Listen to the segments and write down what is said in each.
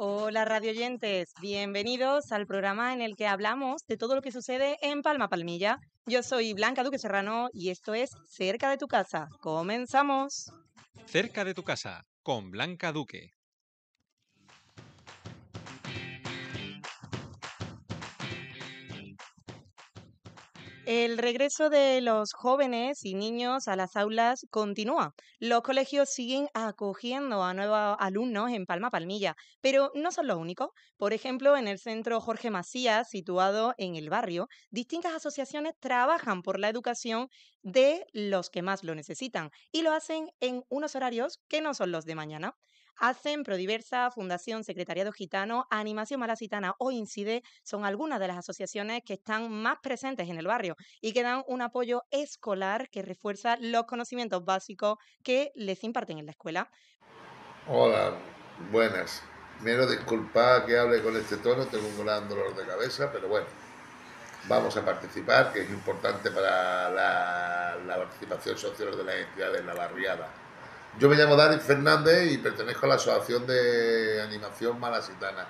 Hola oyentes. bienvenidos al programa en el que hablamos de todo lo que sucede en Palma Palmilla. Yo soy Blanca Duque Serrano y esto es Cerca de tu casa. Comenzamos. Cerca de tu casa con Blanca Duque. El regreso de los jóvenes y niños a las aulas continúa. Los colegios siguen acogiendo a nuevos alumnos en Palma Palmilla, pero no son los únicos. Por ejemplo, en el centro Jorge Macías, situado en el barrio, distintas asociaciones trabajan por la educación de los que más lo necesitan y lo hacen en unos horarios que no son los de mañana hacen Prodiversa, Fundación Secretariado Gitano, Animación Malacitana o Incide son algunas de las asociaciones que están más presentes en el barrio y que dan un apoyo escolar que refuerza los conocimientos básicos que les imparten en la escuela. Hola, buenas. Mero disculpa que hable con este tono, tengo un gran dolor de cabeza, pero bueno, vamos a participar, que es importante para la, la participación social de las entidades en la barriada. Yo me llamo Dani Fernández y pertenezco a la Asociación de Animación Malasitana.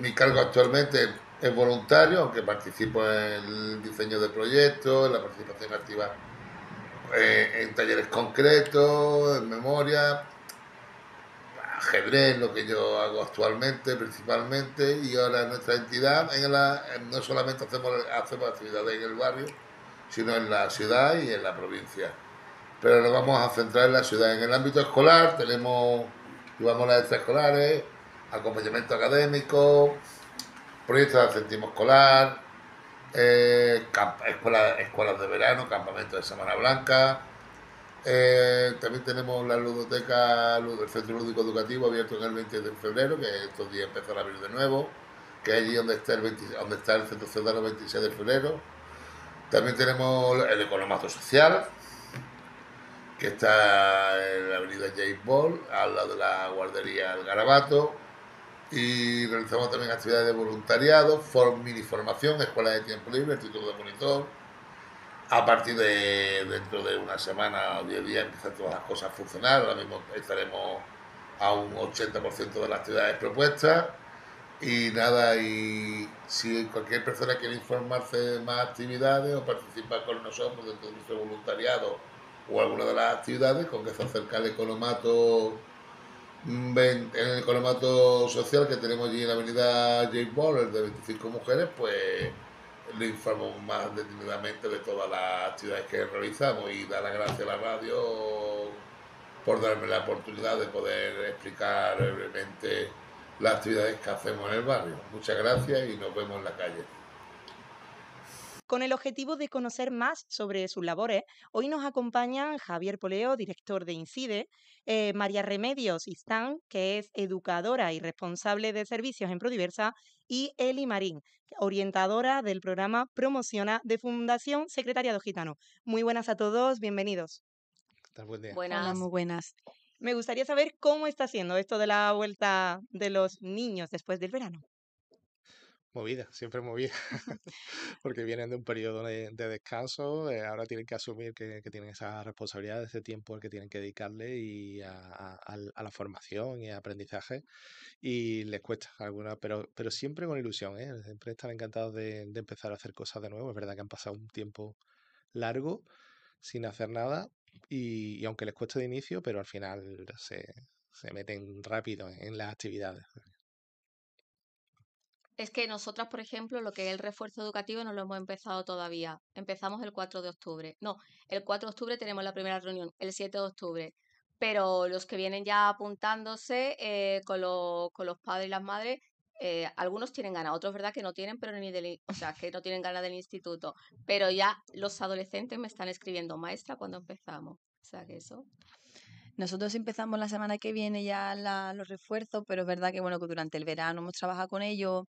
Mi cargo actualmente es voluntario, aunque participo en el diseño de proyectos, en la participación activa eh, en talleres concretos, en memoria, ajedrez, lo que yo hago actualmente principalmente, y ahora en nuestra entidad no solamente hacemos, hacemos actividades en el barrio, sino en la ciudad y en la provincia pero nos vamos a centrar en la ciudad. En el ámbito escolar tenemos, llevamos las escolares acompañamiento académico, proyectos de asentismo escolar, eh, escuelas de verano, campamentos de Semana Blanca. Eh, también tenemos la ludoteca, del Centro Lúdico Educativo, abierto en el 20 de febrero, que estos días empezará a abrir de nuevo, que es allí donde está el, centro donde está el Centro 26 de febrero. También tenemos el Economato Social, que está en la avenida James Ball, al lado de la guardería El Garabato. Y realizamos también actividades de voluntariado, form, mini formación, escuela de tiempo libre, título de monitor. A partir de dentro de una semana o diez días empiezan todas las cosas a funcionar. Ahora mismo estaremos a un 80% de las actividades propuestas. Y nada, y si cualquier persona quiere informarse de más actividades o participar con nosotros dentro de nuestro voluntariado o alguna de las actividades con que se acerca el economato mm, en el economato social que tenemos allí en la avenida James Ball, de 25 mujeres, pues le informo más detenidamente de todas las actividades que realizamos y da las gracias a la radio por darme la oportunidad de poder explicar brevemente las actividades que hacemos en el barrio. Muchas gracias y nos vemos en la calle. Con el objetivo de conocer más sobre sus labores, ¿eh? hoy nos acompañan Javier Poleo, director de INCIDE, eh, María Remedios Istán, que es educadora y responsable de servicios en Prodiversa, y Eli Marín, orientadora del programa Promociona de Fundación Secretariado de Gitano. Muy buenas a todos, bienvenidos. Buen día. Buenas. muy buenas. Me gustaría saber cómo está siendo esto de la vuelta de los niños después del verano movida, siempre movida, porque vienen de un periodo de, descanso, eh, ahora tienen que asumir que, que, tienen esas responsabilidades, ese tiempo que tienen que dedicarle y a, a, la formación y aprendizaje, y les cuesta alguna, pero, pero siempre con ilusión, ¿eh? siempre están encantados de, de empezar a hacer cosas de nuevo, es verdad que han pasado un tiempo largo sin hacer nada, y, aunque les cueste de inicio, pero al final se, se meten rápido en las actividades. Es que nosotras, por ejemplo, lo que es el refuerzo educativo no lo hemos empezado todavía. Empezamos el 4 de octubre. No, el 4 de octubre tenemos la primera reunión, el 7 de octubre. Pero los que vienen ya apuntándose eh, con, con, los padres y las madres, eh, algunos tienen ganas, otros verdad que no tienen, pero ni del, o sea, que no tienen ganas del instituto. Pero ya los adolescentes me están escribiendo, maestra, cuando empezamos. O sea que eso. Nosotros empezamos la semana que viene ya los refuerzos, pero es verdad que bueno que durante el verano hemos trabajado con ellos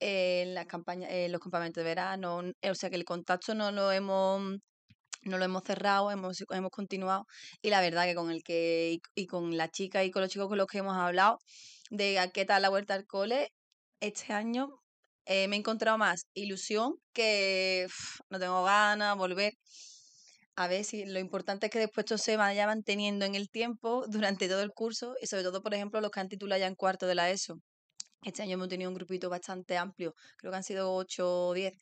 en eh, las campañas, eh, los campamentos de verano, o sea que el contacto no lo hemos no lo hemos cerrado, hemos, continuado y la verdad que con el que y, con la chica y con los chicos con los que hemos hablado de qué tal la vuelta al cole este año eh, me he encontrado más ilusión que no tengo ganas de volver a ver si lo importante es que después esto se vaya manteniendo en el tiempo durante todo el curso y sobre todo, por ejemplo, los que han titulado ya en cuarto de la ESO. Este año hemos tenido un grupito bastante amplio, creo que han sido 8 o 10,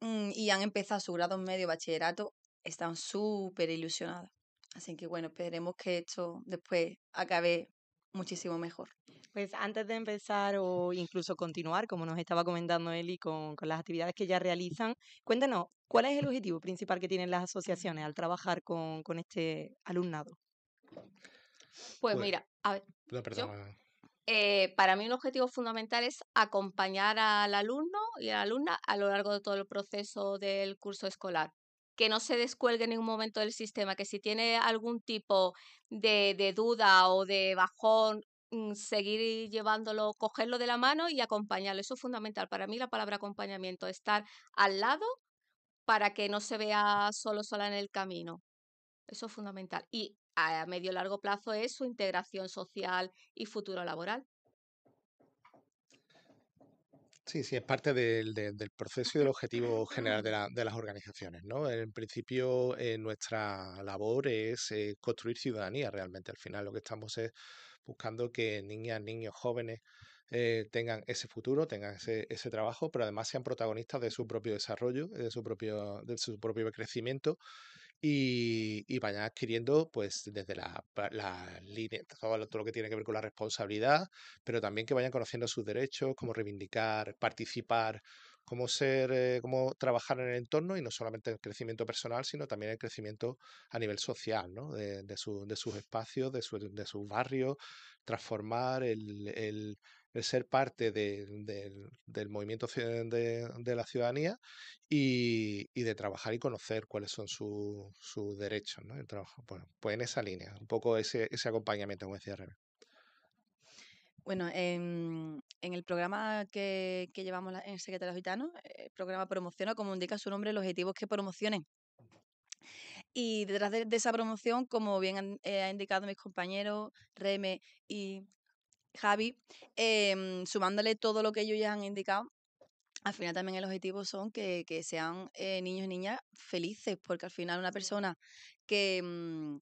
mm, y han empezado su grado en medio bachillerato, están súper ilusionados. Así que bueno, esperemos que esto después acabe muchísimo mejor. Pues antes de empezar o incluso continuar, como nos estaba comentando Eli, con, con, las actividades que ya realizan, cuéntanos, ¿cuál es el objetivo principal que tienen las asociaciones al trabajar con, este alumnado? Pues, pues, mira, a ver, eh, para mí un objetivo fundamental es acompañar al alumno y a la alumna a lo largo de todo el proceso del curso escolar que no se descuelgue en ningún momento del sistema, que si tiene algún tipo de, duda o de bajón, mm, seguir llevándolo, cogerlo de la mano y acompañarlo. Eso es fundamental. Para mí la palabra acompañamiento, estar al lado para que no se vea solo sola en el camino. Eso es fundamental. Y a medio largo plazo es su integración social y futuro laboral. Sí, sí, es parte del, del, proceso y del objetivo general de, las organizaciones, ¿no? En principio, eh, nuestra labor es eh, construir ciudadanía realmente. Al final lo que estamos es buscando que niñas, niños, jóvenes eh, tengan ese futuro, tengan ese, ese, trabajo, pero además sean protagonistas de su propio desarrollo, de su propio, de su propio crecimiento y, vayan adquiriendo pues desde la línea, todo, lo que tiene que ver con la responsabilidad, pero también que vayan conociendo sus derechos, cómo reivindicar, participar, cómo ser, eh, trabajar en el entorno y no solamente el crecimiento personal, sino también el crecimiento a nivel social, ¿no? De, su, de sus espacios, de, su, de sus barrios, transformar el el ser parte del movimiento de, la ciudadanía y, de trabajar y conocer cuáles son sus derechos, trabajo. Bueno, pues en esa línea, un poco ese, ese acompañamiento, como decía Rebe. Bueno, en, el programa que, que llevamos en Secretario Gitano, el programa promociona, como indica su nombre, los objetivos que promocionen. Y detrás de, esa promoción, como bien han, eh, indicado mis compañeros, Reme y Javi, em, sumándole todo lo que ellos ya han indicado, al final también el objetivo son que, sean eh, niños y niñas felices, porque al final una persona que, mm,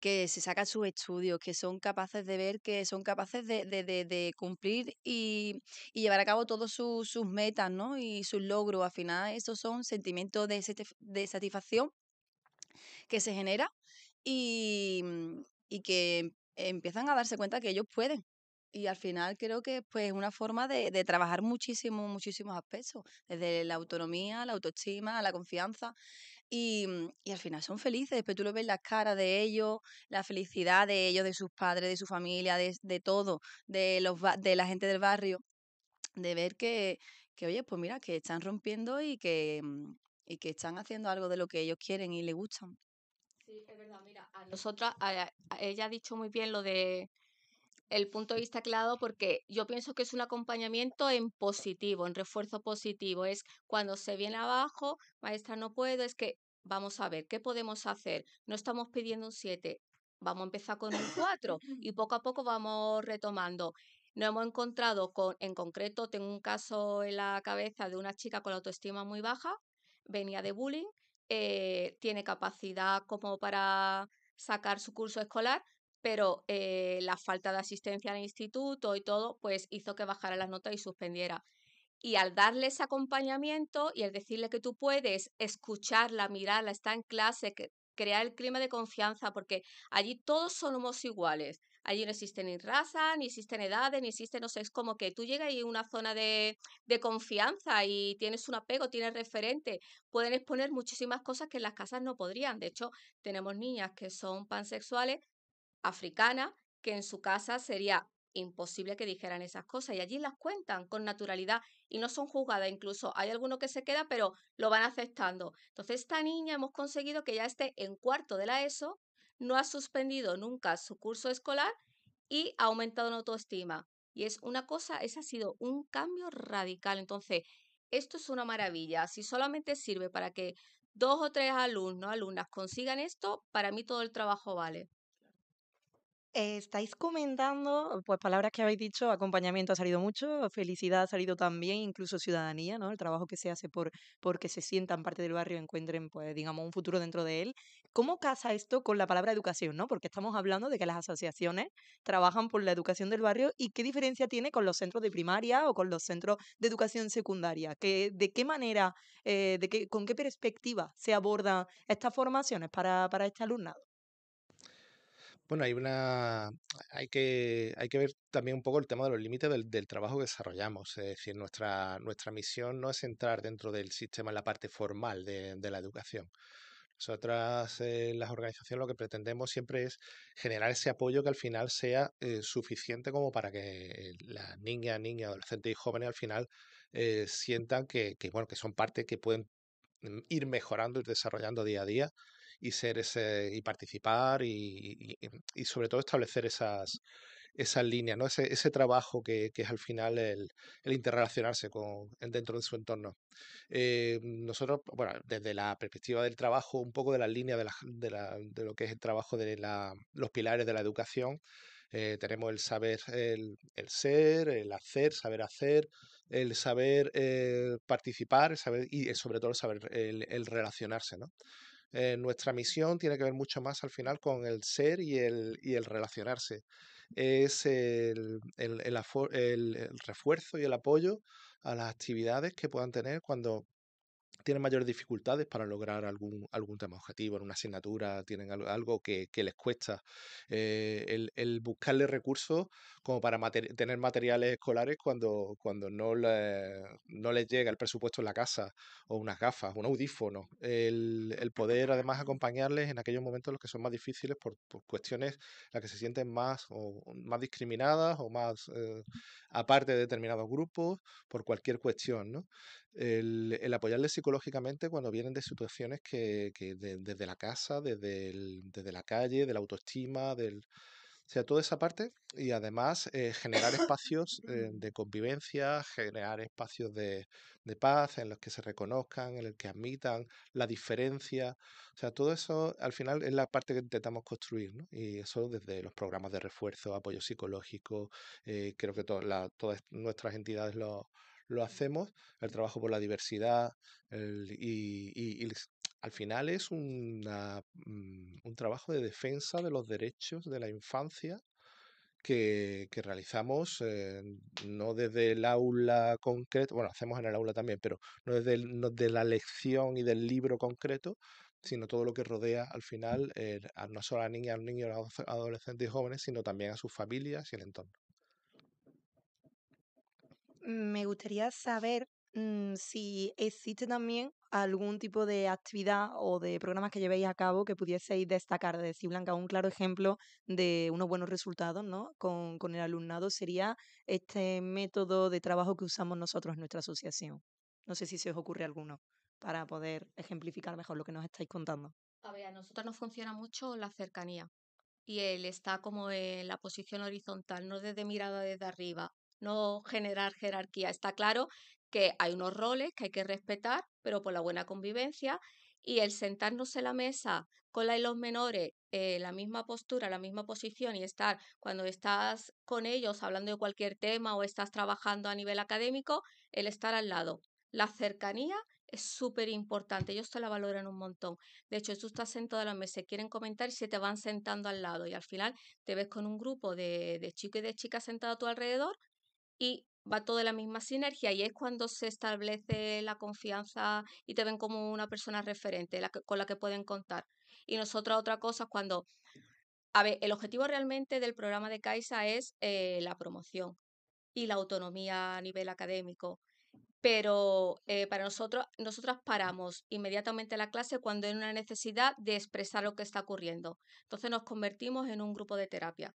que se saca sus estudios, que son capaces de ver, que son capaces de, cumplir y, llevar a cabo todas sus, metas y sus logros. Al final, esos son sentimientos de, satisfacción que se genera mm, y que empiezan a darse cuenta que ellos pueden, y al final creo que pues, es una forma de, trabajar muchísimo, muchísimos aspectos, desde la autonomía, la autoestima, la confianza. Y, mm, al final son felices, después tú lo ves las caras de ellos, la felicidad de ellos, de sus padres, de su familia, de, de todo, de, los, de la gente del barrio, de ver que, que, oye, pues mira, que están rompiendo y que, mm, y que están haciendo algo de lo que ellos quieren y les gustan. Sí, es verdad, mira, a nosotras, ella ha dicho muy bien lo de el punto de vista claro porque yo pienso que es un acompañamiento en positivo, en refuerzo positivo. Es cuando se viene abajo, maestra, no puedo, es que vamos a ver, ¿qué podemos hacer? No estamos pidiendo un 7, vamos a empezar con un 4 y poco a poco vamos retomando. no hemos encontrado con, en concreto, tengo un caso en la cabeza de una chica con autoestima muy baja, venía de bullying, eh, tiene capacidad como para sacar su curso escolar, pero eh, la falta de asistencia al instituto y todo, pues hizo que bajara las notas y suspendiera. Y al darle ese acompañamiento y al decirle que tú puedes escucharla, mirarla, está en clase, crear el clima de confianza, porque allí todos somos iguales. Allí no existe ni raza, ni existen edades, ni existe, no sé, es como que tú llegas a una zona de, de, confianza y tienes un apego, tienes referente, pueden exponer muchísimas cosas que en las casas no podrían. De hecho, tenemos niñas que son pansexuales africana que en su casa sería imposible que dijeran esas cosas y allí las cuentan con naturalidad y no son juzgadas incluso hay alguno que se queda pero lo van aceptando entonces esta niña hemos conseguido que ya esté en cuarto de la ESO no ha suspendido nunca su curso escolar y ha aumentado en autoestima y es una cosa ese ha sido un cambio radical entonces esto es una maravilla si solamente sirve para que dos o tres alumnos alumnas consigan esto para mí todo el trabajo vale estáis comentando, pues palabras que habéis dicho, acompañamiento ha salido mucho, felicidad ha salido también, incluso ciudadanía, ¿no? El trabajo que se hace por porque se sientan parte del barrio, encuentren, pues, digamos, un futuro dentro de él. ¿Cómo casa esto con la palabra educación, no? Porque estamos hablando de que las asociaciones trabajan por la educación del barrio y qué diferencia tiene con los centros de primaria o con los centros de educación secundaria. ¿De qué manera, eh, de qué, con qué perspectiva se abordan estas formaciones para, para este alumnado? Bueno, hay una. Hay que, ver también un poco el tema de los límites del, trabajo que desarrollamos. Es decir, nuestra, nuestra misión no es entrar dentro del sistema en la parte formal de, la educación. Nosotras, eh, las organizaciones, lo que pretendemos siempre es generar ese apoyo que al final sea eh, suficiente como para que las niñas, niñas, adolescentes y jóvenes al final eh, sientan que, son parte que pueden mm, ir mejorando, y desarrollando día a día y ser ese, y participar y, y, sobre todo establecer esas, esas líneas, ¿no? Ese, ese, trabajo que, que, es al final el, el interrelacionarse con, dentro de su entorno. Eh, nosotros, bueno, desde la perspectiva del trabajo, un poco de las líneas de, la, de, de, lo que es el trabajo de la, los pilares de la educación, eh, tenemos el saber, el, el, ser, el hacer, saber hacer, el saber eh, participar, saber, y sobre todo el saber el, el relacionarse, ¿no? Eh, nuestra misión tiene que ver mucho más al final con el ser y el, y el relacionarse. Es el, el refuerzo y el apoyo a las actividades que puedan tener cuando tienen mayores dificultades para lograr algún, algún tema objetivo en una asignatura, tienen algo que, les cuesta. Eh, el, el, buscarle recursos como para tener materiales escolares cuando, cuando no, no les llega el presupuesto en la casa o unas gafas, un audífono. El, poder además acompañarles en aquellos momentos en los que son más difíciles por, por cuestiones en las que se sienten más, o, más discriminadas o más eh, aparte de determinados grupos por cualquier cuestión. ¿no? El, el apoyarles psicológicamente cuando vienen de situaciones que, desde la casa, desde, desde la calle, de la autoestima, del, o sea, toda esa parte y además eh, generar espacios eh, de convivencia, generar espacios de, paz en los que se reconozcan, en los que admitan la diferencia. O sea, todo eso al final es la parte que intentamos construir, Y eso desde los programas de refuerzo, apoyo psicológico, eh, creo que todas nuestras entidades lo, lo hacemos, el trabajo por la diversidad y, al final es mm, un trabajo de defensa de los derechos de la infancia que, realizamos eh, no desde el aula concreto, bueno, hacemos en el aula también, pero no desde, la lección y del libro concreto, sino todo lo que rodea al final eh, a no solo a niñas, niños, adolescentes y jóvenes, sino también a sus familias y el entorno me gustaría saber mm, si existe también algún tipo de actividad o de programas que llevéis a cabo que pudieseis destacar, de decir, Blanca, un claro ejemplo de unos buenos resultados ¿no? con, con el alumnado sería este método de trabajo que usamos nosotros en nuestra asociación. No sé si se os ocurre alguno para poder ejemplificar mejor lo que nos estáis contando. A ver, a nosotros nos funciona mucho la cercanía y él está como en la posición horizontal, no desde mirada desde arriba, no generar jerarquía. Está claro que hay unos roles que hay que respetar, pero por la buena convivencia y el sentarnos en la mesa con la y los menores, eh, la misma postura, la misma posición y estar cuando estás con ellos hablando de cualquier tema o estás trabajando a nivel académico, el estar al lado. La cercanía es súper importante, ellos te la valoran un montón. De hecho, tú estás en a la mesa, quieren comentar y se te van sentando al lado y al final te ves con un grupo de, de chicos y de chicas sentado a tu alrededor y va todo la misma sinergia y es cuando se establece la confianza y te ven como una persona referente con la que pueden contar. Y nosotros otra cosa es cuando... A ver, el objetivo realmente del programa de Caixa es eh, la promoción y la autonomía a nivel académico. Pero eh, para nosotros, nosotras paramos inmediatamente la clase cuando hay una necesidad de expresar lo que está ocurriendo. Entonces nos convertimos en un grupo de terapia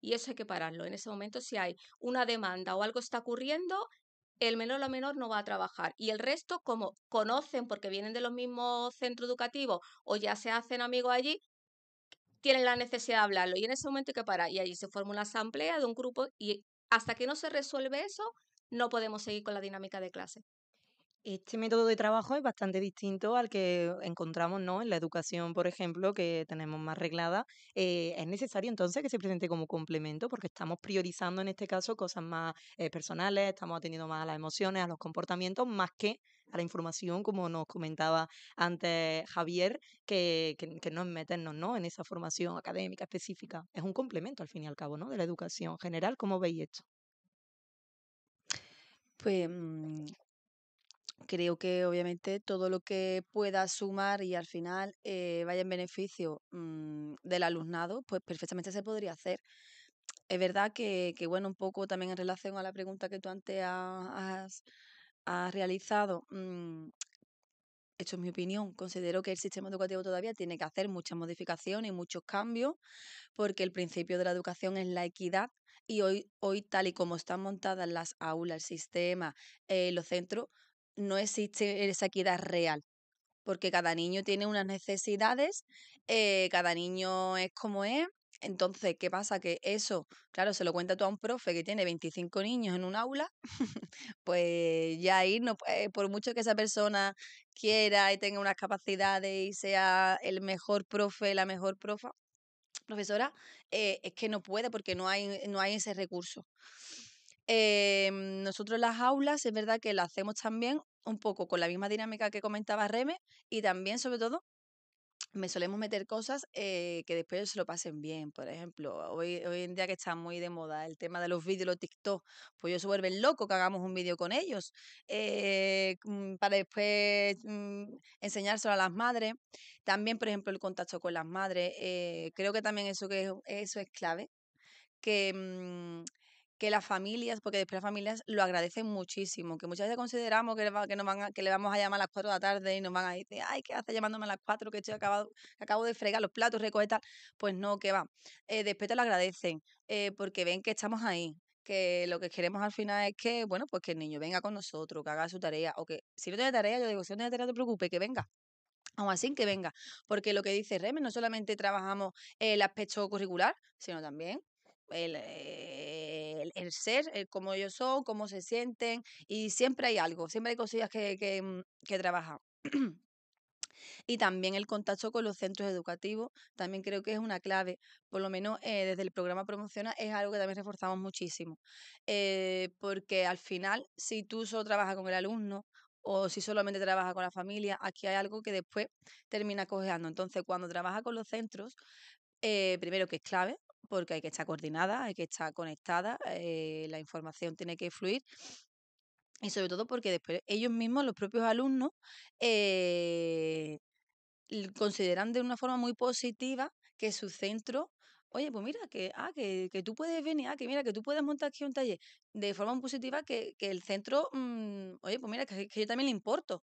y eso hay que pararlo. En ese momento, si hay una demanda o algo está ocurriendo, el menor o menor no va a trabajar y el resto, como conocen porque vienen de los mismos centros educativos o ya se hacen amigos allí, tienen la necesidad de hablarlo y en ese momento hay que parar y allí se forma una asamblea de un grupo y hasta que no se resuelve eso, no podemos seguir con la dinámica de clase. Este método de trabajo es bastante distinto al que encontramos ¿no? en la educación, por ejemplo, que tenemos más reglada. Eh, es necesario entonces que se presente como complemento porque estamos priorizando en este caso cosas más eh, personales, estamos atendiendo más a las emociones, a los comportamientos, más que a la información, como nos comentaba antes Javier, que, no es meternos ¿no? en esa formación académica específica. Es un complemento, al fin y al cabo, ¿no? de la educación general. ¿Cómo veis esto? Pues mm, creo que obviamente todo lo que pueda sumar y al final eh, vaya en beneficio mm, del alumnado, pues perfectamente se podría hacer. Es verdad que, que, bueno, un poco también en relación a la pregunta que tú antes has, realizado, mm, esto es mi opinión, considero que el sistema educativo todavía tiene que hacer muchas modificaciones y muchos cambios, porque el principio de la educación es la equidad y hoy, hoy tal y como están montadas las aulas, el sistema, eh, los centros, no existe esa equidad real, porque cada niño tiene unas necesidades, eh, cada niño es como es. Entonces, ¿qué pasa? Que eso, claro, se lo cuenta tú a un profe que tiene 25 niños en un aula, pues ya ahí, no, por mucho que esa persona quiera y tenga unas capacidades y sea el mejor profe, la mejor profa, profesora, eh, es que no puede porque no hay, no hay ese recurso. Em, nosotros las aulas es verdad que lo hacemos también un poco con la misma dinámica que comentaba Reme y también sobre todo me solemos meter cosas eh, que después se lo pasen bien. Por ejemplo, hoy, hoy en día que está muy de moda el tema de los vídeos, los TikTok, pues ellos se vuelven locos que hagamos un vídeo con ellos eh, mm, para después mm, enseñárselo a las madres. También, por ejemplo, el contacto con las madres. Eh, creo que también eso, que es, eso es clave. Que, mm, que las familias, porque después las familias lo agradecen muchísimo, que muchas veces consideramos que, nos van que le vamos a llamar a las 4 de la tarde y nos van a decir, ay, ¿qué hace llamándome a las 4 que estoy acabado, acabo de fregar los platos, recoger tal? Pues no, que va. Eh, después te lo agradecen eh, porque ven que estamos ahí, que lo que queremos al final es que, bueno, pues que el niño venga con nosotros, que haga su tarea, o que si no tiene tarea, yo digo, si no tiene tarea, no te preocupes, que venga. Aún así, que venga, porque lo que dice Remes, no solamente trabajamos el aspecto curricular, sino también el, eh, eh, el, ser, eh, cómo ellos son, cómo se sienten, y siempre hay algo, siempre hay cosillas que, que, mm, trabajar. y también el contacto con los centros educativos, también creo que es una clave, por lo menos eh, desde el programa Promociona es algo que también reforzamos muchísimo, porque al final, si tú solo trabajas con el alumno o si solamente trabaja con la familia, aquí hay algo que después termina cojeando. Entonces, cuando trabaja con los centros, primero que es clave, porque hay que estar coordinada, hay que estar conectada, eh, la información tiene que fluir y sobre todo porque después ellos mismos, los propios alumnos, eh, consideran de una forma muy positiva que su centro oye, pues mira, ah, que, que, tú puedes venir, ah, que mira, que tú puedes montar aquí un taller de forma positiva, que, el centro, mm, oye, pues mira, que, yo también le importo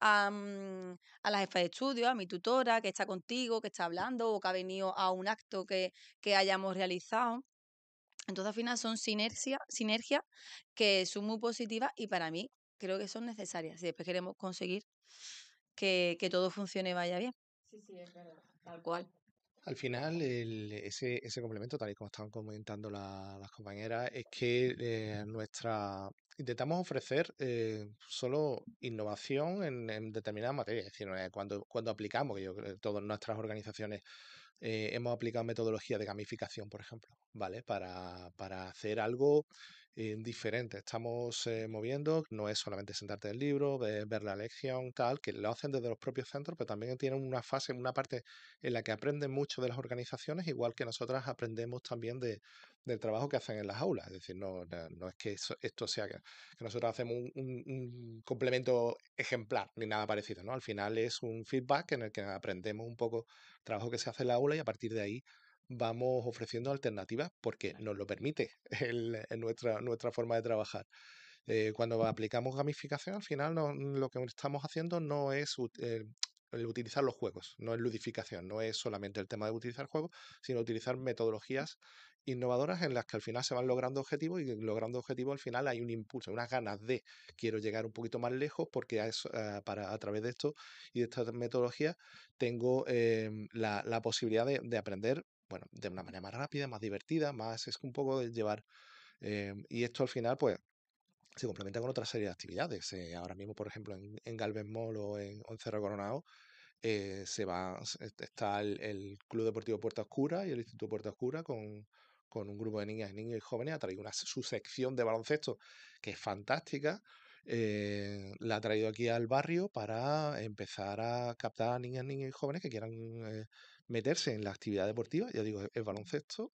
a, mm, a la jefa de estudio, a mi tutora, que está contigo, que está hablando, o que ha venido a un acto que, hayamos realizado. Entonces, al final son sinergias sinergia que son muy positivas y para mí creo que son necesarias si después queremos conseguir que, que todo funcione vaya bien. Sí, sí, es verdad. Tal cual. Al final, ese, ese, complemento, tal y como estaban comentando las compañeras, es que eh, nuestra intentamos ofrecer eh, solo innovación en, determinadas materias. Es decir, eh, cuando, cuando aplicamos, yo todas nuestras organizaciones hemos aplicado metodología de gamificación, por ejemplo, ¿vale? Para, para hacer algo diferente. Estamos eh, moviendo, no es solamente sentarte en el libro, ver, la lección, tal, que lo hacen desde los propios centros, pero también tienen una fase, una parte en la que aprenden mucho de las organizaciones, igual que nosotras aprendemos también de, del trabajo que hacen en las aulas. Es decir, no, no, es que esto sea que, nosotros hacemos un, complemento ejemplar ni nada parecido, ¿no? Al final es un feedback en el que aprendemos un poco el trabajo que se hace en la aula y a partir de ahí vamos ofreciendo alternativas porque nos lo permite eh, nuestra, nuestra forma de trabajar. Eh, cuando aplicamos gamificación, al final mm, lo que estamos haciendo no es eh, utilizar los juegos, no es ludificación, no es solamente el tema de utilizar juegos, sino utilizar metodologías innovadoras en las que al final se van logrando objetivos y logrando objetivos al final hay un impulso, unas ganas de quiero llegar un poquito más lejos porque es, a través de esto y de estas metodologías tengo em, la, la, posibilidad de, aprender bueno, de una manera más rápida, más divertida, más es un poco de llevar. Eh, y esto al final, pues, se complementa con otra serie de actividades. Eh, ahora mismo, por ejemplo, en, en Galvez Mall o en, o Cerro Coronado, eh, se va, está el, Club Deportivo Puerta Oscura y el Instituto Puerta Oscura con, con un grupo de niñas, niños y jóvenes. Ha traído una, su sección de baloncesto que es fantástica. la ha traído aquí al barrio para empezar a captar a niñas, niños y jóvenes que quieran meterse en la actividad deportiva, ya digo, el baloncesto,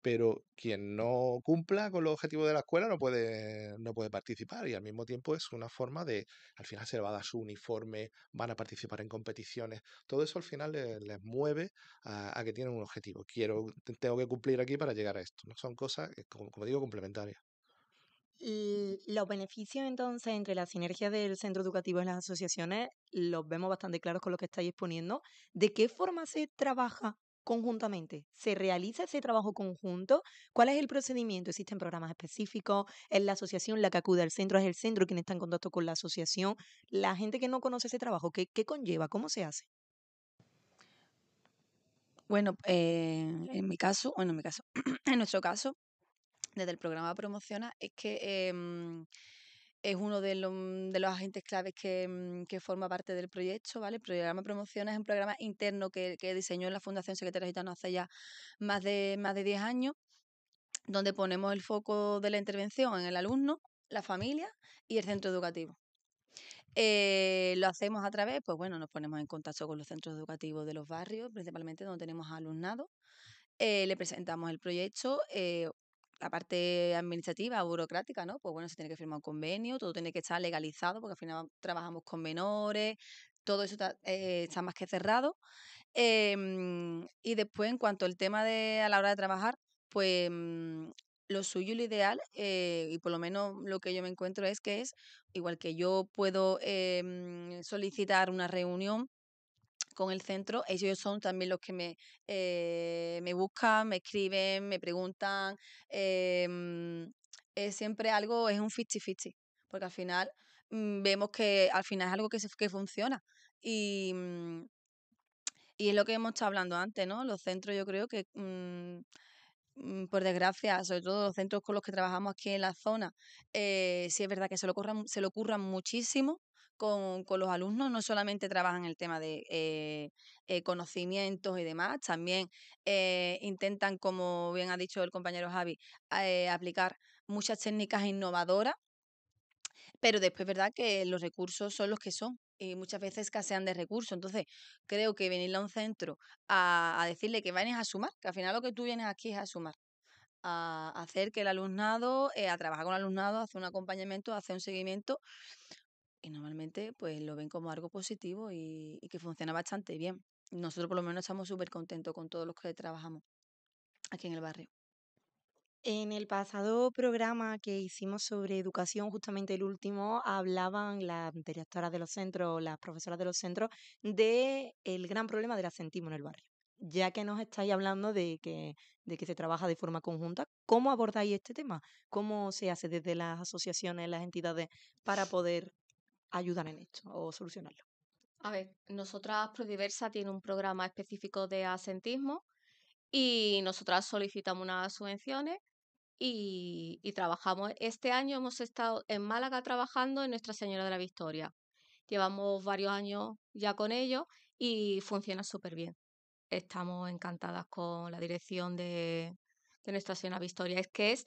pero quien no cumpla con los objetivos de la escuela no puede, no puede participar y al mismo tiempo es una forma de, al final se le va a dar su uniforme, van a participar en competiciones, todo eso al final les, mueve a, que tienen un objetivo, quiero, tengo que cumplir aquí para llegar a esto, ¿no? son cosas, eh, como digo, complementarias. Los beneficios entonces entre la sinergia del centro educativo y las asociaciones los vemos bastante claros con lo que estáis exponiendo. ¿De qué forma se trabaja conjuntamente? ¿Se realiza ese trabajo conjunto? ¿Cuál es el procedimiento? ¿Existen programas específicos? ¿Es la asociación la que acude al centro? ¿Es el centro quien está en contacto con la asociación? La gente que no conoce ese trabajo, ¿qué, conlleva? ¿Cómo se hace? Bueno, eh, en mi caso, bueno, en mi caso, en nuestro caso, desde el programa Promociona es que em, es uno de, mm, de, los agentes claves que, mm, que, forma parte del proyecto, ¿vale? El programa Promociona es un programa interno que, que diseñó la Fundación Secretaria Gitano hace ya más de, más de 10 años, donde ponemos el foco de la intervención en el alumno, la familia y el centro educativo. Eh, lo hacemos a través, pues bueno, nos ponemos en contacto con los centros educativos de los barrios, principalmente donde tenemos alumnado. Eh, le presentamos el proyecto, eh, la parte administrativa, burocrática, ¿no? Pues bueno, se tiene que firmar un convenio, todo tiene que estar legalizado, porque al final trabajamos con menores, todo eso está, eh, más que cerrado. Em, y después, en cuanto al tema de a la hora de trabajar, pues mm, lo suyo, lo ideal, eh, y por lo menos lo que yo me encuentro es que es, igual que yo puedo em, solicitar una reunión con el centro, ellos son también los que me, eh, buscan, me escriben, me preguntan. Em, es siempre algo, es un 50-50, porque al final mm, vemos que al final es algo que, funciona. Y, mm, y es lo que hemos estado hablando antes, ¿no? Los centros yo creo que... Mm, por desgracia, sobre todo los centros con los que trabajamos aquí en la zona, eh, sí es verdad que se lo, ocurran, se lo curran muchísimo, con, los alumnos, no solamente trabajan el tema de eh, eh, conocimientos y demás, también eh, intentan, como bien ha dicho el compañero Javi, aplicar muchas técnicas innovadoras, pero después, ¿verdad?, que los recursos son los que son y muchas veces escasean de recursos. Entonces, creo que venirle a un centro a, decirle que vienes a sumar, que al final lo que tú vienes aquí es a sumar, a hacer que el alumnado, a trabajar con el alumnado, hacer un acompañamiento, hacer un seguimiento, y normalmente pues lo ven como algo positivo y, que funciona bastante bien. Nosotros por lo menos estamos súper contentos con todos los que trabajamos aquí en el barrio. En el pasado programa que hicimos sobre educación, justamente el último, hablaban las directoras de los centros, las profesoras de los centros, de el gran problema del asentismo en el barrio. Ya que nos estáis hablando de que, de que se trabaja de forma conjunta, ¿cómo abordáis este tema? ¿Cómo se hace desde las asociaciones, las entidades, para poder ayudan en esto o solucionarlo? A ver, nosotras Prodiversa tiene un programa específico de asentismo y nosotras solicitamos unas subvenciones y, trabajamos. Este año hemos estado en Málaga trabajando en Nuestra Señora de la Victoria. Llevamos varios años ya con ello y funciona súper bien. Estamos encantadas con la dirección de, de Nuestra Señora Victoria. Es que es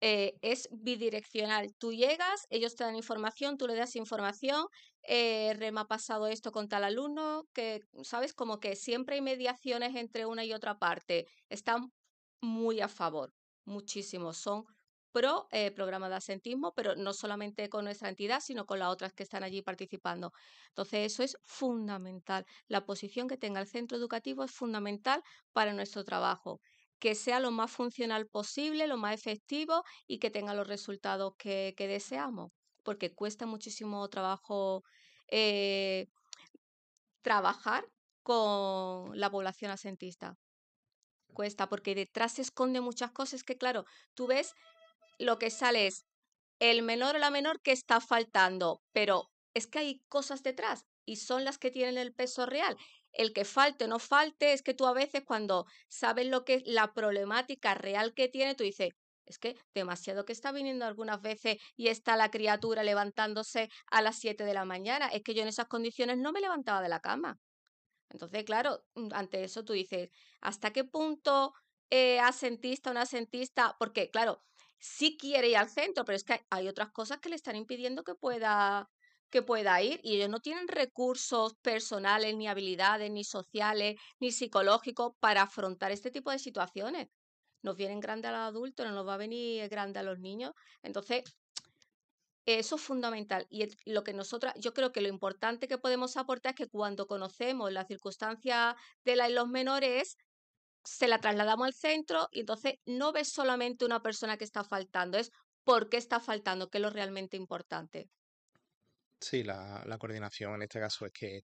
eh, es bidireccional. Tú llegas, ellos te dan información, tú le das información, eh, Rema ha pasado esto con tal alumno, que, ¿sabes? Como que siempre hay mediaciones entre una y otra parte. Están muy a favor, muchísimo. Son pro ...programas eh, programa de asentismo, pero no solamente con nuestra entidad, sino con las otras que están allí participando. Entonces, eso es fundamental. La posición que tenga el centro educativo es fundamental para nuestro trabajo que sea lo más funcional posible, lo más efectivo y que tenga los resultados que, deseamos, porque cuesta muchísimo trabajo eh, trabajar con la población asentista. Cuesta, porque detrás se esconde muchas cosas que, claro, tú ves lo que sale es el menor o la menor que está faltando, pero es que hay cosas detrás y son las que tienen el peso real el que falte o no falte, es que tú a veces cuando sabes lo que es la problemática real que tiene, tú dices, es que demasiado que está viniendo algunas veces y está la criatura levantándose a las 7 de la mañana, es que yo en esas condiciones no me levantaba de la cama. Entonces, claro, mm, ante eso tú dices, ¿hasta qué punto eh, asentista o no asentista? Porque, claro, sí quiere ir al centro, pero es que hay otras cosas que le están impidiendo que pueda que pueda ir y ellos no tienen recursos personales, ni habilidades, ni sociales, ni psicológicos para afrontar este tipo de situaciones. Nos vienen grandes a los adultos, no nos va a venir grande a los niños. Entonces, eso es fundamental. Y lo que nosotras, yo creo que lo importante que podemos aportar es que cuando conocemos la circunstancia de los menores, se la trasladamos al centro y entonces no ves solamente una persona que está faltando, es por qué está faltando, que es lo realmente importante. Sí, la, coordinación en este caso es que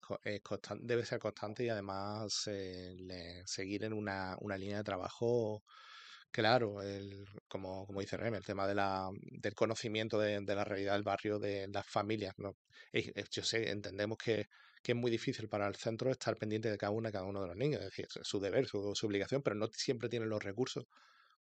debe ser constante y además le- seguir en una, línea de trabajo, claro, como, como dice Rem, el tema de la, del conocimiento de, la realidad del barrio, de las familias. ¿no? yo sé, entendemos que, es muy difícil para el centro estar pendiente de cada una, cada uno de los niños, es decir, su deber, su, obligación, pero no siempre tienen los recursos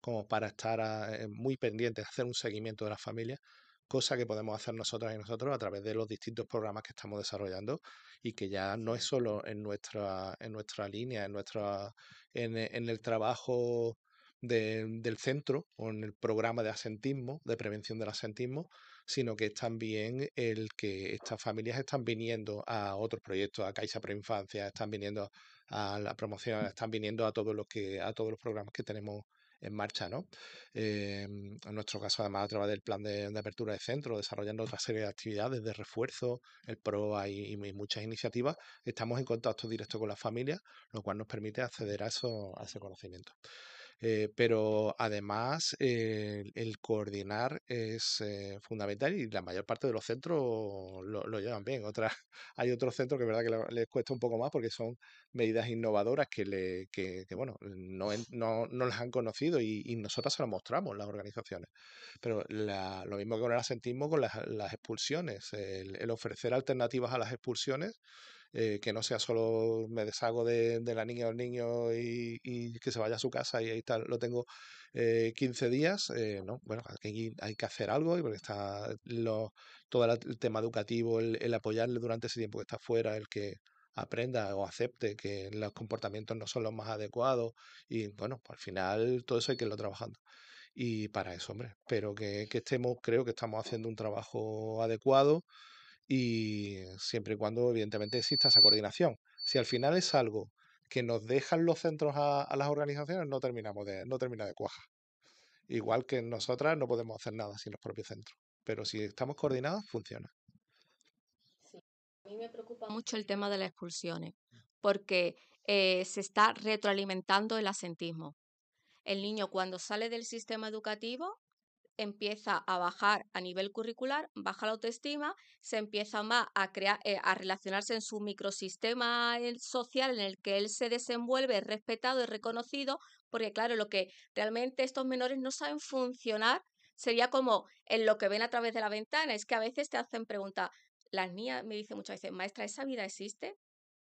como para estar ah, eh, muy pendientes, hacer un seguimiento de las familias cosa que podemos hacer nosotras y nosotros a través de los distintos programas que estamos desarrollando y que ya no es solo en nuestra, en nuestra línea, en, nuestra, en, eh, el trabajo del centro o en el programa de asentismo, de prevención del asentismo, sino que es también el que estas familias están viniendo a otros proyectos, a Caixa Preinfancia, están viniendo a la promoción, mm. están viniendo a todos los que, a todos los programas que tenemos en marcha, ¿no? Eh, en nuestro caso, además, a través del plan de, apertura de centro, desarrollando otra serie de actividades de refuerzo, el PROA y, muchas iniciativas, estamos en contacto directo con las familias, lo cual nos permite acceder a, a ese conocimiento. Eh, pero además eh, el coordinar es eh, fundamental y la mayor parte de los centros lo, llevan bien. hay otros centros que verdad que les cuesta un poco más porque son medidas innovadoras que, le, que, bueno, no, no, las han conocido y, nosotras se las mostramos las organizaciones. Pero la, lo mismo que con el asentismo, con las, las expulsiones, el ofrecer alternativas a las expulsiones eh, que no sea solo me deshago de, la niña o el niño y, que se vaya a su casa y ahí está, lo tengo eh, 15 días, eh, no, bueno, hay que hacer algo, y porque está todo el tema educativo, el, apoyarle durante ese tiempo que está fuera, el que aprenda o acepte que los comportamientos no son los más adecuados y bueno, pues al final todo eso hay que irlo trabajando. Y para eso, hombre, pero que, que estemos, creo que estamos haciendo un trabajo adecuado y siempre y cuando evidentemente exista esa coordinación. Si al final es algo que nos dejan los centros a, las organizaciones, no terminamos de, no termina de cuaja. Igual que nosotras no podemos hacer nada sin los propios centros, pero si estamos coordinados, funciona. A mí me preocupa mucho el tema de las expulsiones, porque eh, se está retroalimentando el asentismo. El niño cuando sale del sistema educativo empieza a bajar a nivel curricular, baja la autoestima, se empieza más a, crear, eh, a relacionarse en su microsistema social en el que él se desenvuelve, respetado y reconocido, porque claro, lo que realmente estos menores no saben funcionar sería como en lo que ven a través de la ventana, es que a veces te hacen preguntas, las niñas me dicen muchas veces, maestra, ¿esa vida existe?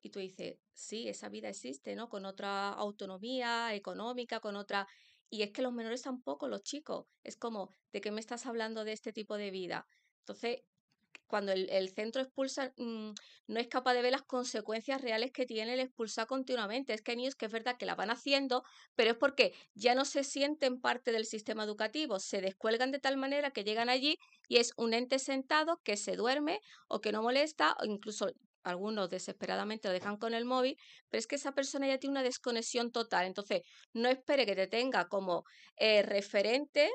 Y tú dices, sí, esa vida existe, ¿no? Con otra autonomía económica, con otra y es que los menores tampoco, los chicos. Es como, ¿de qué me estás hablando de este tipo de vida? Entonces, cuando el, centro expulsa, mm, no es capaz de ver las consecuencias reales que tiene el expulsar continuamente. Es que hay niños que es verdad que la van haciendo, pero es porque ya no se sienten parte del sistema educativo, se descuelgan de tal manera que llegan allí y es un ente sentado que se duerme o que no molesta, o incluso algunos desesperadamente lo dejan con el móvil, pero es que esa persona ya tiene una desconexión total. Entonces, no espere que te tenga como eh, referente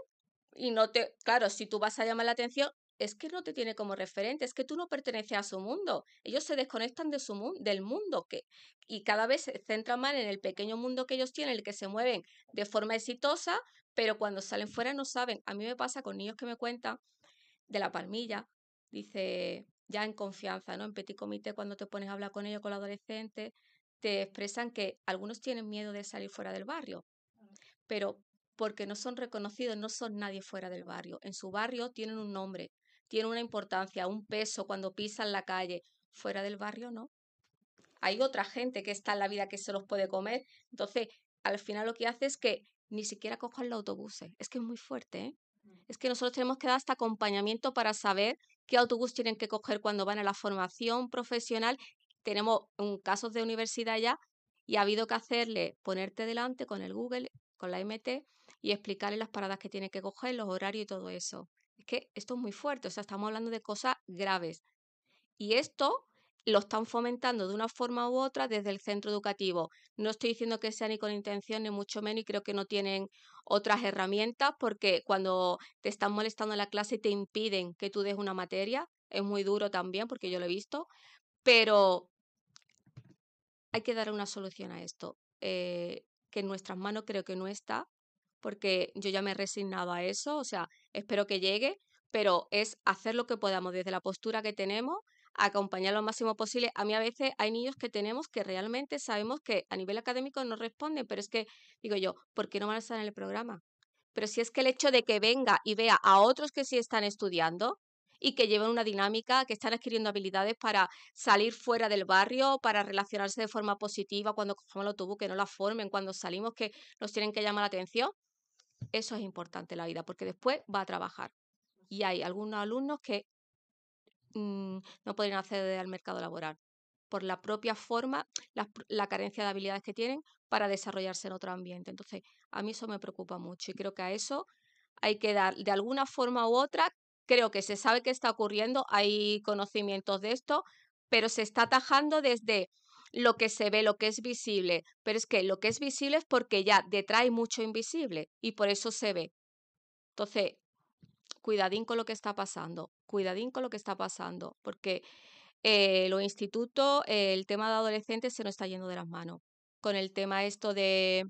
y no te, claro, si tú vas a llamar la atención, es que no te tiene como referente, es que tú no perteneces a su mundo. Ellos se desconectan de su mundo, del mundo que, y cada vez se centran más en el pequeño mundo que ellos tienen, el que se mueven de forma exitosa, pero cuando salen fuera no saben. A mí me pasa con niños que me cuentan de la palmilla, dice, ya en confianza, ¿no? En Petit Comité, cuando te pones a hablar con ellos, con los adolescentes, te expresan que algunos tienen miedo de salir fuera del barrio, pero porque no son reconocidos, no son nadie fuera del barrio. En su barrio tienen un nombre, tienen una importancia, un peso cuando pisan la calle. Fuera del barrio no. Hay otra gente que está en la vida que se los puede comer. Entonces, al final lo que hace es que ni siquiera cojan los autobuses. Es que es muy fuerte, ¿eh? Mm. Es que nosotros tenemos que dar hasta acompañamiento para saber qué autobús tienen que coger cuando van a la formación profesional. Tenemos un, casos de universidad ya y ha habido que hacerle ponerte delante con el Google, con la MT y explicarle las paradas que tiene que coger, los horarios y todo eso. Es que esto es muy fuerte, o sea, estamos hablando de cosas graves. Y esto lo están fomentando de una forma u otra desde el centro educativo. No estoy diciendo que sea ni con intención, ni mucho menos, y creo que no tienen otras herramientas, porque cuando te están molestando en la clase y te impiden que tú des una materia, es muy duro también, porque yo lo he visto, pero hay que dar una solución a esto, eh, que en nuestras manos creo que no está, porque yo ya me he resignado a eso, o sea, espero que llegue, pero es hacer lo que podamos desde la postura que tenemos acompañar lo máximo posible. A mí a veces hay niños que tenemos que realmente sabemos que a nivel académico no responden, pero es que digo yo, ¿por qué no van a estar en el programa? Pero si es que el hecho de que venga y vea a otros que sí están estudiando y que llevan una dinámica, que están adquiriendo habilidades para salir fuera del barrio, para relacionarse de forma positiva cuando cogemos el autobús, que no la formen, cuando salimos, que nos tienen que llamar la atención, eso es importante en la vida, porque después va a trabajar. Y hay algunos alumnos que Mm, no podrían acceder al mercado laboral por la propia forma, la, carencia de habilidades que tienen para desarrollarse en otro ambiente. Entonces, a mí eso me preocupa mucho y creo que a eso hay que dar, de alguna forma u otra, creo que se sabe que está ocurriendo, hay conocimientos de esto, pero se está atajando desde lo que se ve, lo que es visible. Pero es que lo que es visible es porque ya detrás hay mucho invisible y por eso se ve. Entonces, cuidadín con lo que está pasando, cuidadín con lo que está pasando, porque eh, los institutos, eh, el tema de adolescentes se nos está yendo de las manos, con el tema esto de,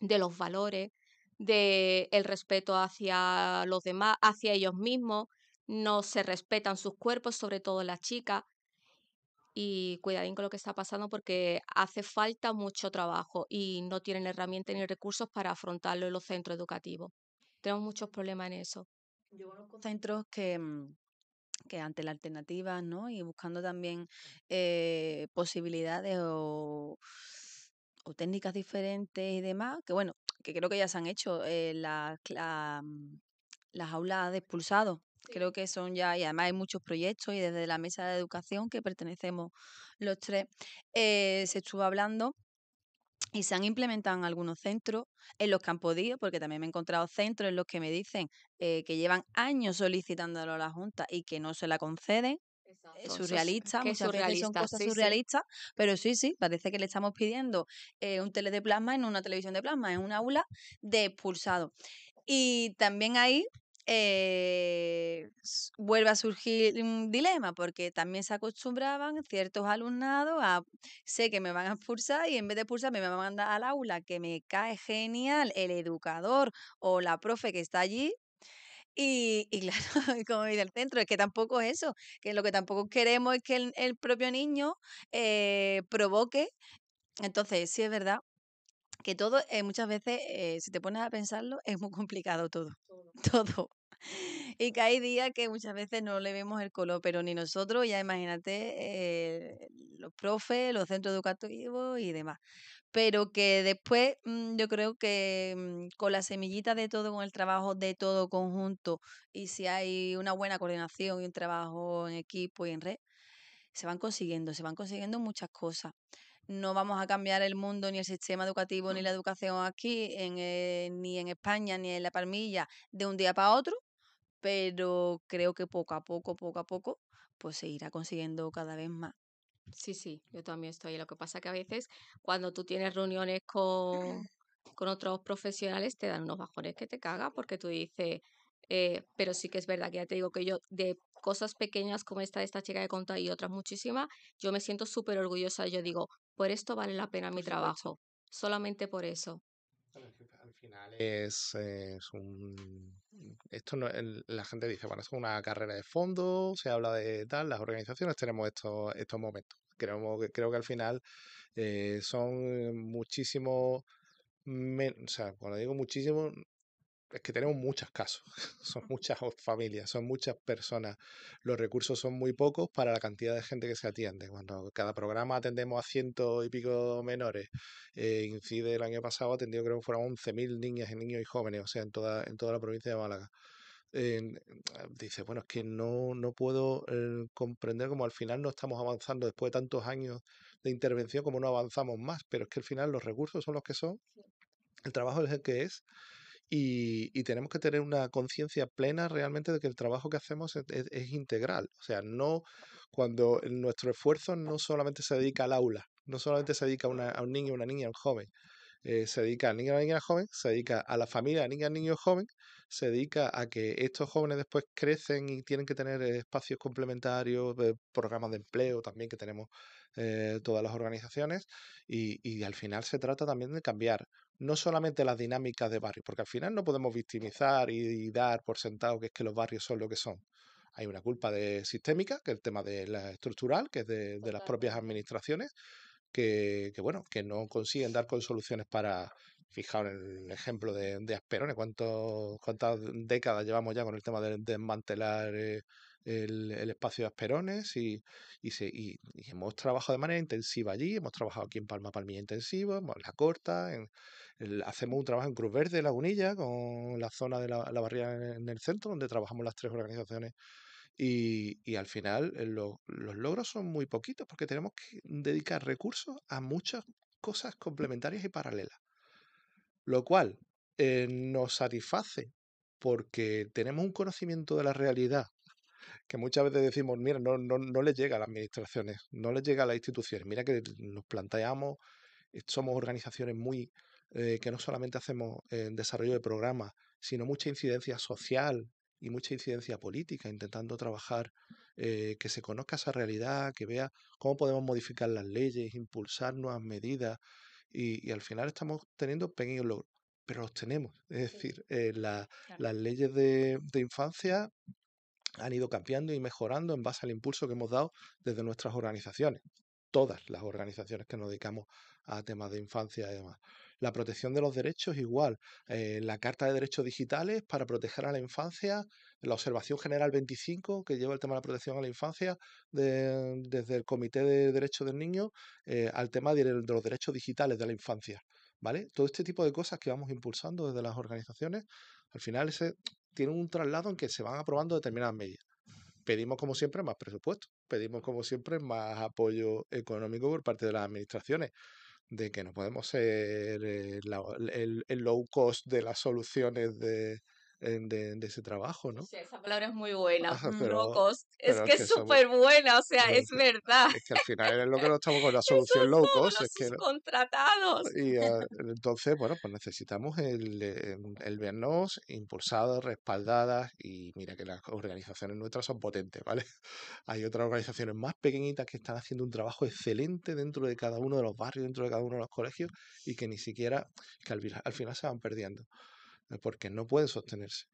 de los valores, de respeto hacia los demás, hacia ellos mismos, no se respetan sus cuerpos, sobre todo las chicas. Y cuidadín con lo que está pasando porque hace falta mucho trabajo y no tienen herramientas ni recursos para afrontarlo en los centros educativos. Tenemos muchos problemas en eso. Yo conozco centros que, mm, que ante la alternativa, ¿no? Y buscando también eh, posibilidades o, técnicas diferentes y demás, que bueno, que creo que ya se han hecho eh, mm, las aulas de expulsados. Creo que son ya, y además hay muchos proyectos y desde la mesa de educación que pertenecemos los tres, eh, se estuvo hablando y se han implementado en algunos centros en los que han podido, porque también me he encontrado centros en los que me dicen eh, que llevan años solicitándolo a la Junta y que no se la conceden. Eh, es surrealista, son cosas surrealistas, pero sí, sí, parece que le estamos pidiendo eh, un tele de plasma en una televisión de plasma, en un aula de expulsado. Y también ahí eh, vuelve a surgir un dilema, porque también se acostumbraban ciertos alumnados a, sé que me van a expulsar y en vez de expulsar me mandar al aula, que me cae genial el educador o la profe que está allí. Y, claro, como del el centro, es que tampoco es eso, que lo que tampoco queremos es que el, propio niño eh, provoque. Entonces, sí es verdad que todo, eh, muchas veces, si te pones a pensarlo, es muy complicado Todo. todo. y que hay días que muchas veces no le vemos el color, pero ni nosotros, ya imagínate, eh, los profes, los centros educativos y demás. Pero que después mm, yo creo que mm, con la semillita de todo, con el trabajo de todo conjunto, y si hay una buena coordinación y un trabajo en equipo y en red, se van consiguiendo, se van consiguiendo muchas cosas no vamos a cambiar el mundo, ni el sistema educativo, ni mm. la educación aquí, eh, ni en España, ni en La Palmilla, de un día para otro, pero creo que poco a poco, poco a poco, pues se irá consiguiendo cada vez más. Sí, sí, yo también estoy. Lo que pasa que a veces cuando tú tienes reuniones con, con otros profesionales te dan unos bajones que te caga porque tú dices, eh, pero sí que es verdad que ya te digo que yo de cosas pequeñas como esta de esta chica de conta y otras muchísimas, yo me siento súper orgullosa. Yo digo, por esto vale la pena mi trabajo, solamente por eso final es, un... Esto no, la gente dice, bueno, es una carrera de fondo, se habla de tal, las organizaciones tenemos estos, estos momentos. Creo, creo que al final eh, son muchísimos... O sea, cuando digo muchísimo, es que tenemos muchos casos, son muchas familias, son muchas personas, los recursos son muy pocos para la cantidad de gente que se atiende. Cuando cada programa atendemos a ciento y pico menores, eh, incide el año pasado atendido creo que fueron 11.000 niñas y niños y jóvenes, o sea, en toda, en toda la provincia de Málaga. Ah, dice, bueno, es que no, no puedo eh, comprender cómo al final no estamos avanzando después de tantos años de intervención, cómo no avanzamos más, pero es que al final los recursos son los que son, el trabajo es el que es y, tenemos que tener una conciencia plena realmente de que el trabajo que hacemos es, integral. O sea, no cuando nuestro esfuerzo no solamente se dedica al aula, no solamente se dedica a, un niño, una niña, un joven. Eh, se dedica al niño, a la niña, joven, se dedica a la familia, a niña, niño, joven, se dedica a que estos jóvenes después crecen y tienen que tener eh, espacios complementarios, eh, programas de empleo también que tenemos todas las organizaciones y al final se trata también de cambiar no solamente las dinámicas de barrio, porque al final no podemos victimizar y, dar por sentado que es que los barrios son lo que son. Hay una culpa de sistémica, que es el tema de la estructural, que es de, las propias administraciones, que, bueno, que no consiguen dar con soluciones para. Fijaos en el ejemplo de, de cuántas décadas llevamos ya con el tema de, desmantelar eh, el, espacio de Asperones y, y, hemos trabajado de manera intensiva allí, hemos trabajado aquí en Palma Palmilla Intensivo... en La Corta, en, hacemos un trabajo en Cruz Verde, Lagunilla, con la zona de la, la en el centro, donde trabajamos las tres organizaciones y, al final eh, los logros son muy poquitos porque tenemos que dedicar recursos a muchas cosas complementarias y paralelas. Lo cual eh, nos satisface porque tenemos un conocimiento de la realidad que muchas veces decimos, mira, no, no, no les llega a las administraciones, no le llega a las instituciones. Mira que nos planteamos, eh, somos organizaciones muy eh, que no solamente hacemos en eh, desarrollo de programas, sino mucha incidencia social y mucha incidencia política, intentando trabajar eh, que se conozca esa realidad, que vea cómo podemos modificar las leyes, impulsar nuevas medidas, y, al final estamos teniendo pequeños logros, pero los tenemos. Es decir, las leyes de infancia han ido cambiando y mejorando en base al impulso que hemos dado desde nuestras organizaciones, todas las organizaciones que nos dedicamos a temas de infancia y demás. La protección de los derechos igual. Eh, la Carta de Derechos Digitales para proteger a la infancia. La Observación General 25 que lleva el tema de la protección a la infancia desde el Comité de Derechos del Niño eh, al tema de, los derechos digitales de la infancia. ¿Vale? Todo este tipo de cosas que vamos impulsando desde las organizaciones, al final se tiene un traslado en que se van aprobando determinadas medidas pedimos como siempre más presupuesto, pedimos como siempre más apoyo económico por parte de las administraciones de que no podemos ser eh, el, el low cost de las soluciones de, de, ese trabajo, ¿no? Sí, esa palabra es muy buena, es que es súper buena, o sea, es, verdad. Es que al final es lo que nos estamos con la solución Es que, contratados. Y eh, entonces, bueno, pues necesitamos em, el, vernos impulsadas, respaldadas y mira que las organizaciones nuestras son potentes, ¿vale? Hay otras organizaciones más pequeñitas que están haciendo un trabajo excelente dentro de cada uno de los barrios, dentro de cada uno de los colegios y que ni siquiera, que al final se van perdiendo porque no puede sostenerse.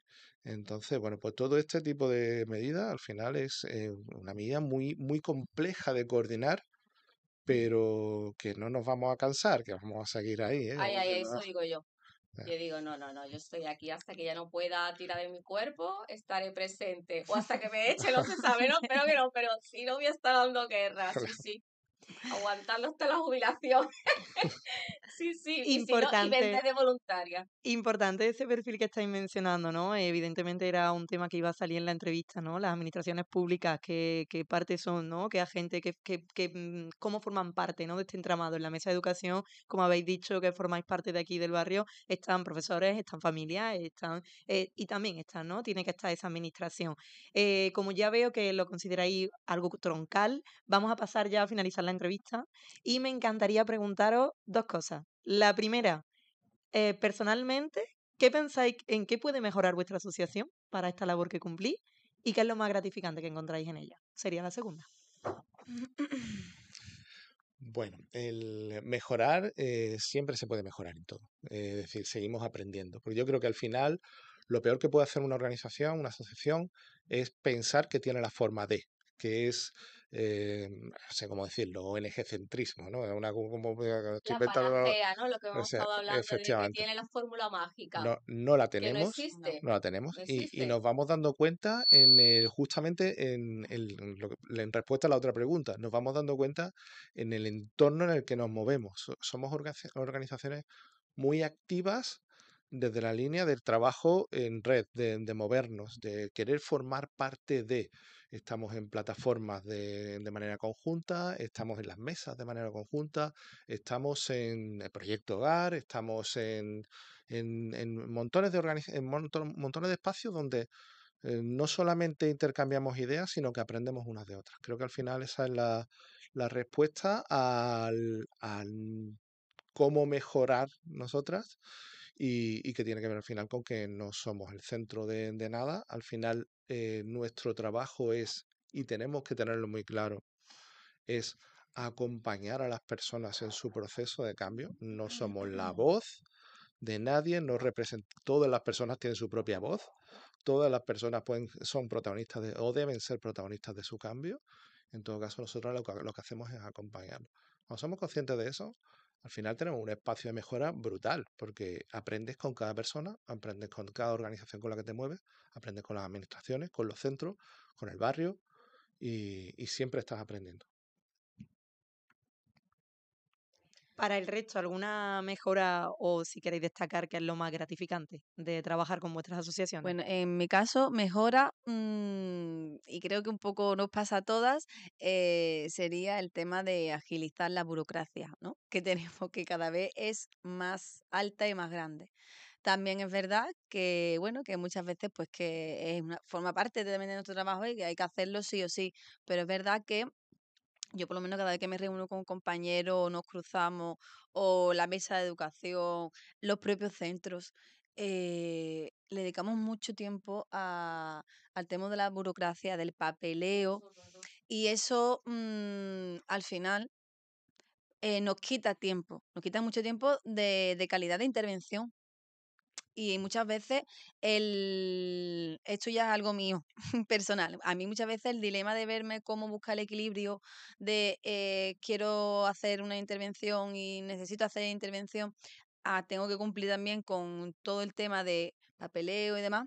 Entonces, bueno, pues todo este tipo de medidas al final es eh, una medida muy, muy compleja de coordinar, mm. pero que no nos vamos a cansar, que vamos a seguir ahí. ¿eh? ahí eso digo yo. Yo digo, no, no, no, yo estoy aquí hasta que ya no pueda tirar de mi cuerpo, estaré presente. O hasta que me eche, no se sabe, no, pero que no, pero sí no voy a estar dando guerra, sí, sí. Aguantando hasta la jubilación. Sí, sí, importante, y, de voluntaria. Importante ese perfil que estáis mencionando, ¿no? Evidentemente era un tema que iba a salir en la entrevista, ¿no? Las administraciones públicas, qué, parte son, ¿no? Qué agente, que que mm, cómo forman parte, ¿no? De este entramado. En la mesa de educación, como habéis dicho, que formáis parte de aquí del barrio, están profesores, están familias, están, eh, y también están, ¿no? Tiene que estar esa administración. Eh, como ya veo que lo consideráis algo troncal, vamos a pasar ya a finalizar la entrevista y me encantaría preguntaros dos cosas. La primera, eh, personalmente, ¿qué pensáis en qué puede mejorar vuestra asociación para esta labor que cumplí? ¿Y qué es lo más gratificante que encontráis en ella? Sería la segunda. Bueno, el mejorar eh, siempre se puede mejorar en todo. es decir, seguimos aprendiendo. Porque yo creo que al final lo peor que puede hacer una organización, una asociación, es pensar que tiene la forma de, que es eh, no sé cómo decirlo, ONG centrismo, ¿no? como, eh, la panacea, Lo que hemos estado hablando que tiene la fórmula mágica. No, la tenemos. no la tenemos. Y, nos vamos dando cuenta en justamente en, en respuesta a la otra pregunta. Nos vamos dando cuenta en el entorno en el que nos movemos. Somos organizaciones muy activas desde la línea del trabajo en red, de movernos, de querer formar parte de estamos en plataformas de, manera conjunta, estamos en las mesas de manera conjunta, estamos en el proyecto hogar, estamos en, montones, de montones de espacios donde eh, no solamente intercambiamos ideas, sino que aprendemos unas de otras. Creo que al final esa es la, respuesta al, al cómo mejorar nosotras y, que tiene que ver al final con que no somos el centro de, nada. Al final eh, nuestro trabajo es, y tenemos que tenerlo muy claro, es acompañar a las personas en su proceso de cambio. No ah, somos la voz de nadie, no todas las personas tienen su propia voz, todas las personas pueden, son protagonistas de, o deben ser protagonistas de su cambio. En todo caso, nosotros lo que, lo que hacemos es acompañarlo. Cuando somos conscientes de eso, al final tenemos un espacio de mejora brutal, porque aprendes con cada persona, aprendes con cada organización con la que te mueves, aprendes con las administraciones, con los centros, con el barrio, y, y siempre estás aprendiendo. Para el resto, ¿alguna mejora o si queréis destacar qué es lo más gratificante de trabajar con vuestras asociaciones? Bueno, en mi caso, mejora, mm, y creo que un poco nos pasa a todas, eh, sería el tema de agilizar la burocracia, ¿no? Que tenemos que cada vez es más alta y más grande. También es verdad que, bueno, que muchas veces pues que forma parte también de nuestro trabajo y que hay que hacerlo sí o sí, pero es verdad que yo por lo menos cada vez que me reúno con compañeros o nos cruzamos o la mesa de educación, los propios centros, eh, le dedicamos mucho tiempo al tema de la burocracia, del papeleo y eso mm, al final eh, nos quita tiempo, nos quita mucho tiempo de calidad de intervención y muchas veces el, esto ya es algo mío, personal. A mí muchas veces el dilema de verme cómo buscar el equilibrio de eh, quiero hacer una intervención y necesito hacer intervención, ah, tengo que cumplir también con todo el tema de papeleo y demás,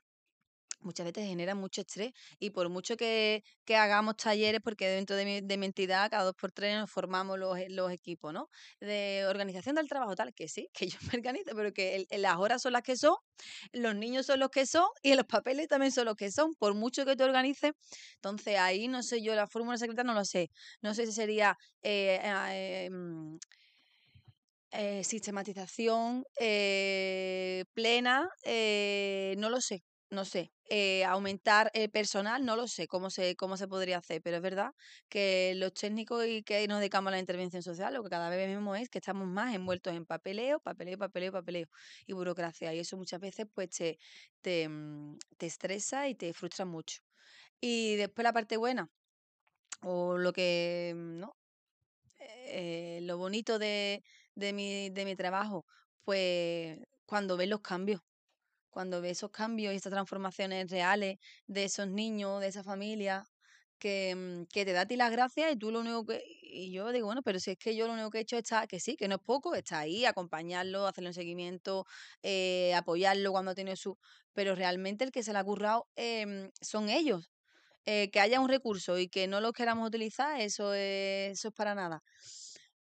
muchas veces genera mucho estrés y por mucho que, hagamos talleres, porque dentro de mi, de mi, entidad cada dos por tres nos formamos los, eh, equipos, ¿no? De organización del trabajo tal, que sí, que yo me organizo, pero que las horas son las que son, los niños son los que son y los papeles también son los que son, por mucho que te organices. Entonces ahí no sé yo, la fórmula secreta no lo sé. No sé si sería... Eh, ah, eh, mm, sistematización plena, no lo sé, no sé, eh, aumentar el personal, no lo sé cómo se, cómo se podría hacer, pero es verdad que los técnicos y que nos dedicamos a la intervención social, lo que cada vez vemos es que estamos más envueltos en papeleo, papeleo, papeleo, papeleo y burocracia. Y eso muchas veces pues te, te, mm, estresa y te frustra mucho. Y después la parte buena, o lo que, mm, ¿no? Eh, lo bonito de, de, mi, de mi trabajo, pues cuando ves los cambios, cuando ves esos cambios y estas transformaciones reales de esos niños, de esa familia, mm, que, te da a ti las gracias y tú lo único que... Y yo digo, bueno, pero si es que yo lo único que he hecho está, que sí, que no es poco, está ahí, acompañarlo, hacerle un seguimiento, eh, apoyarlo cuando tiene su... Pero realmente el que se le ha currado em, son ellos. Eh, que haya un recurso y que no lo queramos utilizar, eso es, eso es para nada.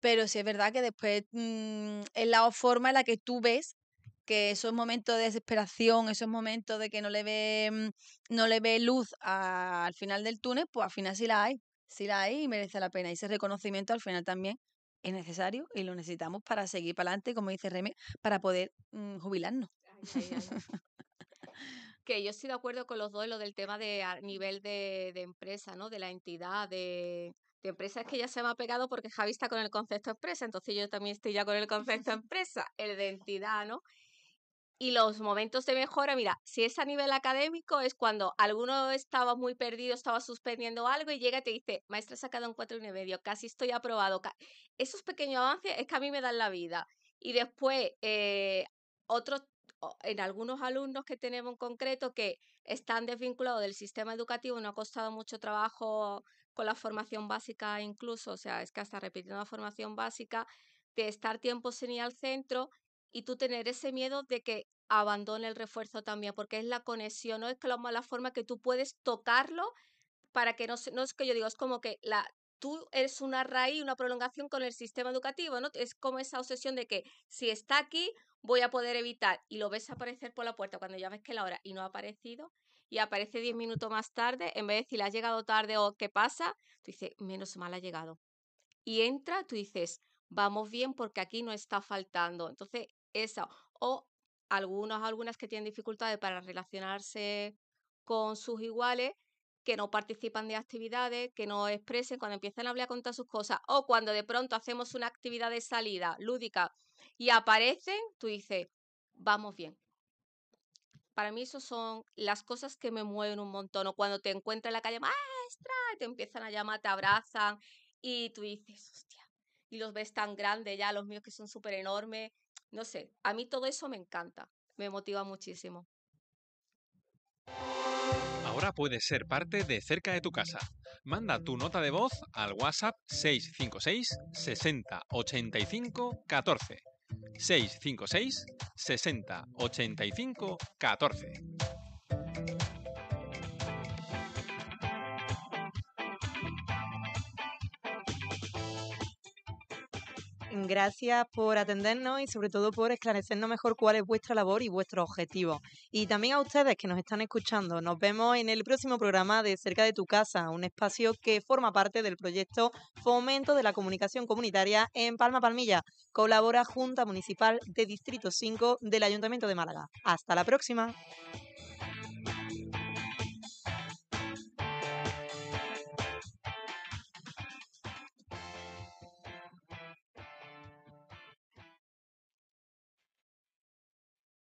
Pero sí es verdad que después mm, es la forma en la que tú ves que esos momentos de desesperación, esos momentos de que no le ve, mm, no le ve luz al final del túnel, pues al final sí la hay, sí la hay y merece la pena. Y ese reconocimiento al final también es necesario y lo necesitamos para seguir para adelante, como dice Reme, para poder mm, jubilarnos. que yo estoy de acuerdo con los dos lo del tema de nivel de, empresa, ¿no? De la entidad, de, de empresa es que ya se me ha pegado porque Javi está con el concepto empresa, entonces yo también estoy ya con el concepto empresa, el de entidad, ¿no? y los momentos de mejora, mira, si es a nivel académico es cuando alguno estaba muy perdido, estaba suspendiendo algo y llega y te dice, maestra, he sacado un cuatro y medio, casi estoy aprobado. Esos pequeños avances es que a mí me dan la vida. Y después, eh, otros, en algunos alumnos que tenemos en concreto que están desvinculados del sistema educativo, no ha costado mucho trabajo con la formación básica incluso, o sea, es que hasta repitiendo la formación básica, de estar tiempo sin ir al centro y tú tener ese miedo de que abandone el refuerzo también, porque es la conexión, no es que la mala forma que tú puedes tocarlo para que no, no es que yo digo, es como que la, tú eres una raíz, una prolongación con el sistema educativo, ¿no? Es como esa obsesión de que si está aquí voy a poder evitar y lo ves aparecer por la puerta cuando ya ves que la hora y no ha aparecido y aparece diez minutos más tarde, en vez de decir ha llegado tarde o qué pasa, tú dices, menos mal ha llegado. Y entra, tú dices, vamos bien porque aquí no está faltando. Entonces, o algunos algunas que tienen dificultades para relacionarse con sus iguales, que no participan de actividades, que no expresen cuando empiezan a hablar con todas sus cosas o cuando de pronto hacemos una actividad de salida lúdica y aparecen, tú dices, vamos bien. Para mí eso son las cosas que me mueven un montón o cuando te encuentras en la calle, maestra, te empiezan a llamar, te abrazan y tú dices, hostia, y los ves tan grandes ya, los míos que son súper enormes no sé, a mí todo eso me encanta, me motiva muchísimo. Ahora puedes ser parte de Cerca de tu casa. Manda tu nota de voz al WhatsApp 656 60 85 14. 656 60 85 14. gracias por atendernos y sobre todo por esclarecernos mejor cuál es vuestra labor y vuestro objetivo. Y también a ustedes que nos están escuchando. Nos vemos en el próximo programa de Cerca de tu casa, un espacio que forma parte del proyecto Fomento de la Comunicación Comunitaria en Palma Palmilla. Colabora Junta Municipal de Distrito 5 del Ayuntamiento de Málaga. Hasta la próxima.